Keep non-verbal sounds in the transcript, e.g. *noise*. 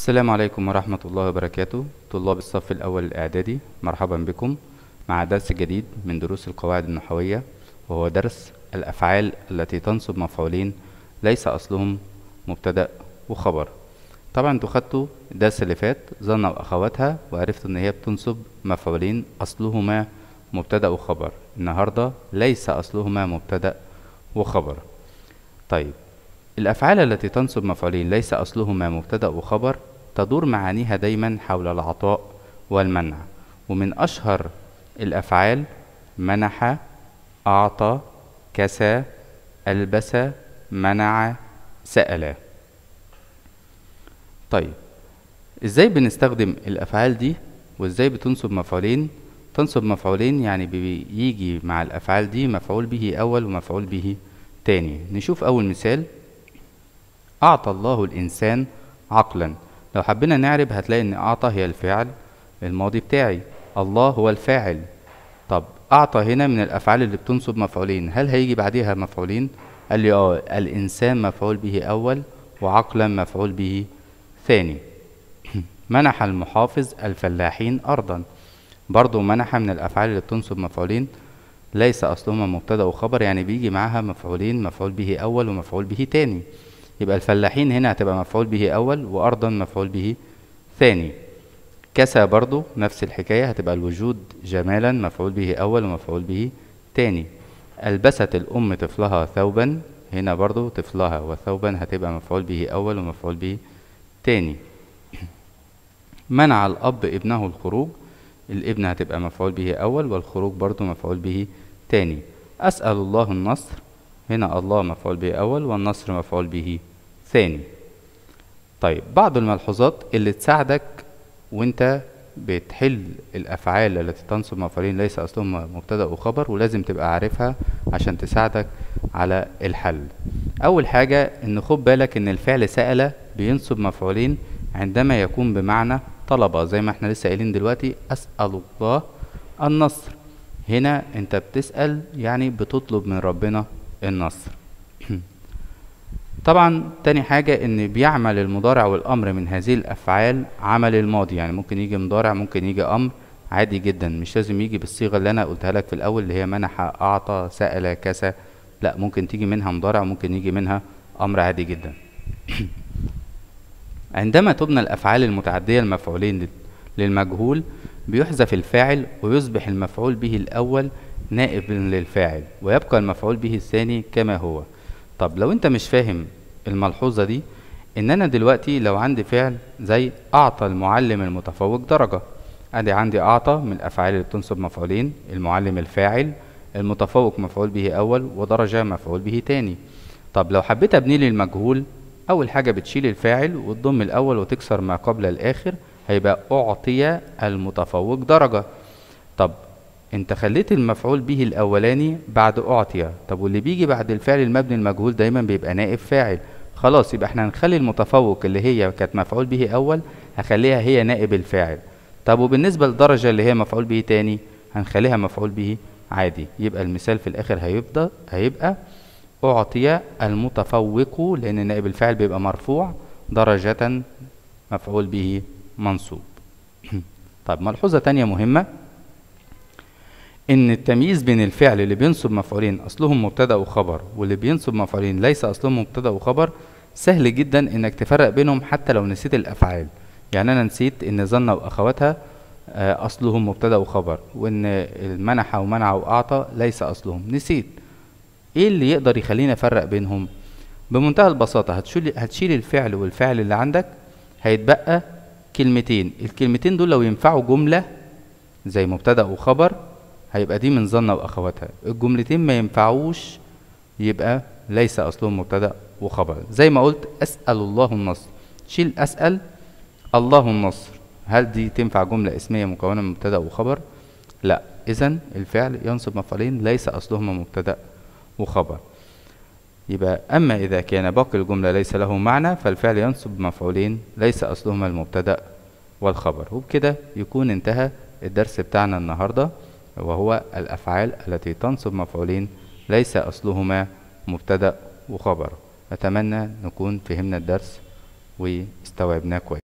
السلام عليكم ورحمة الله وبركاته طلاب الصف الأول الإعدادي مرحبا بكم مع درس جديد من دروس القواعد النحوية وهو درس الأفعال التي تنصب مفعولين ليس أصلهم مبتدأ وخبر طبعا انتوا خدتوا الدرس اللي فات ظن وأخواتها وعرفتوا إن هي بتنصب مفعولين أصلهما مبتدأ وخبر النهاردة ليس أصلهما مبتدأ وخبر طيب الأفعال التي تنصب مفعولين ليس أصلهما مبتدأ وخبر تدور معانيها دايما حول العطاء والمنع ومن أشهر الأفعال منح أعطى كسى ألبس منع سأل طيب ازاي بنستخدم الأفعال دي وازاي بتنصب مفعولين تنصب مفعولين يعني بيجي مع الأفعال دي مفعول به أول ومفعول به تاني نشوف أول مثال أعطى الله الإنسان عقلا لو حبينا نعرب هتلاقي ان اعطى هي الفعل الماضي بتاعي الله هو الفاعل طب اعطى هنا من الافعال اللي بتنصب مفعولين هل هيجي بعديها مفعولين قال لي اه الانسان مفعول به اول وعقلا مفعول به ثاني *clears throat* منح المحافظ الفلاحين ارضا برضو منح من الافعال اللي بتنصب مفعولين ليس اصلهما مبتدا وخبر يعني بيجي معاها مفعولين مفعول به اول ومفعول به تاني يبقى الفلاحين هنا هتبقى مفعول به أول وأرضا مفعول به ثاني كسى برضو نفس الحكاية هتبقى الوجود جمالا مفعول به أول ومفعول به تاني ألبست الأم طفلها ثوبا هنا برضو طفلها وثوبا هتبقى مفعول به أول ومفعول به تاني *clears throat* منع الأب ابنه الخروج الابن هتبقى مفعول به أول والخروج برضو مفعول به تاني أسأل الله النصر هنا الله مفعول به أول والنصر مفعول به ثاني طيب بعض الملحوظات اللي تساعدك وانت بتحل الافعال التي تنصب مفعولين ليس اصلهم مبتدا وخبر ولازم تبقى عارفها عشان تساعدك على الحل اول حاجه ان خد بالك ان الفعل سال بينصب مفعولين عندما يكون بمعنى طلبه زي ما احنا لسه قايلين دلوقتي اسال الله النصر هنا انت بتسال يعني بتطلب من ربنا النصر طبعا تاني حاجة ان بيعمل المضارع والامر من هذه الافعال عمل الماضي يعني ممكن يجي مضارع ممكن يجي امر عادي جدا مش لازم يجي بالصيغة اللي انا قلتها لك في الاول اللي هي منح اعطى سأل كسى لا ممكن تيجي منها مضارع ممكن يجي منها امر عادي جدا *clears throat* عندما تبنى الافعال المتعدية المفعولين للمجهول بيحذف الفاعل ويصبح المفعول به الاول نائب للفاعل ويبقى المفعول به الثاني كما هو طب لو انت مش فاهم الملحوظة دي ان انا دلوقتي لو عندي فعل زي اعطى المعلم المتفوق درجة ادي عندي اعطى من الافعال اللي بتنصب مفعولين المعلم الفاعل المتفوق مفعول به اول ودرجة مفعول به تاني طب لو حبيت ابني لي المجهول اول حاجة بتشيل الفاعل وتضم الاول وتكسر ما قبل الاخر هيبقى اعطي المتفوق درجة طب انت خليت المفعول به الاولاني بعد اعطي طب واللي بيجي بعد الفعل المبني المجهول دايما بيبقى نائب فاعل خلاص يبقى احنا هنخلي المتفوق اللي هي كانت مفعول به اول هخليها هي نائب الفاعل طب وبالنسبه للدرجه اللي هي مفعول به تاني هنخليها مفعول به عادي يبقى المثال في الاخر هيبدا هيبقى اعطي المتفوق لان نائب الفاعل بيبقى مرفوع درجه مفعول به منصوب *clears throat* طب ملحوظه تانية مهمه ان التمييز بين الفعل اللي بينصب مفعولين اصلهم مبتدا وخبر واللي بينصب مفعولين ليس اصلهم مبتدا وخبر سهل جدا انك تفرق بينهم حتى لو نسيت الافعال يعني انا نسيت ان ظن واخواتها آه، اصلهم مبتدا وخبر وان المنح ومنع واعطى ليس اصلهم نسيت ايه اللي يقدر يخليني افرق بينهم بمنتهى البساطه هتشيل هتشيل الفعل والفعل اللي عندك هيتبقى كلمتين الكلمتين دول لو ينفعوا جمله زي مبتدا وخبر هيبقى دي من ظنة واخواتها الجملتين ما ينفعوش يبقى ليس اصلهم مبتدا وخبر زي ما قلت اسال الله النصر شيل اسال الله النصر هل دي تنفع جمله اسميه مكونه من مبتدا وخبر لا اذا الفعل ينصب مفعولين ليس اصلهما مبتدا وخبر يبقى اما اذا كان باقي الجمله ليس له معنى فالفعل ينصب مفعولين ليس اصلهما المبتدا والخبر وبكده يكون انتهى الدرس بتاعنا النهارده وهو الأفعال التي تنصب مفعولين ليس أصلهما مبتدأ وخبر أتمنى نكون فهمنا الدرس واستوعبناه كويس